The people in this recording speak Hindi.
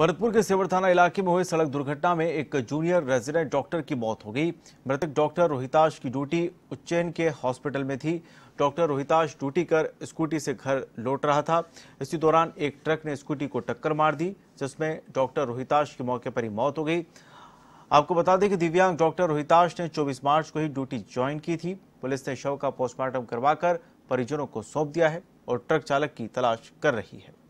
भरतपुर के सेवर थाना इलाके में हुई सड़क दुर्घटना में एक जूनियर रेजिडेंट डॉक्टर की मौत हो गई मृतक डॉक्टर रोहिताश की ड्यूटी उज्जैन के हॉस्पिटल में थी डॉक्टर रोहिताश ड्यूटी कर स्कूटी से घर लौट रहा था इसी दौरान एक ट्रक ने स्कूटी को टक्कर मार दी जिसमें डॉक्टर रोहिताश की मौके पर ही मौत हो गई आपको बता दें कि दिव्यांग डॉक्टर रोहिताश ने चौबीस मार्च को ही ड्यूटी ज्वाइन की थी पुलिस ने शव का पोस्टमार्टम करवाकर परिजनों को सौंप दिया है और ट्रक चालक की तलाश कर रही है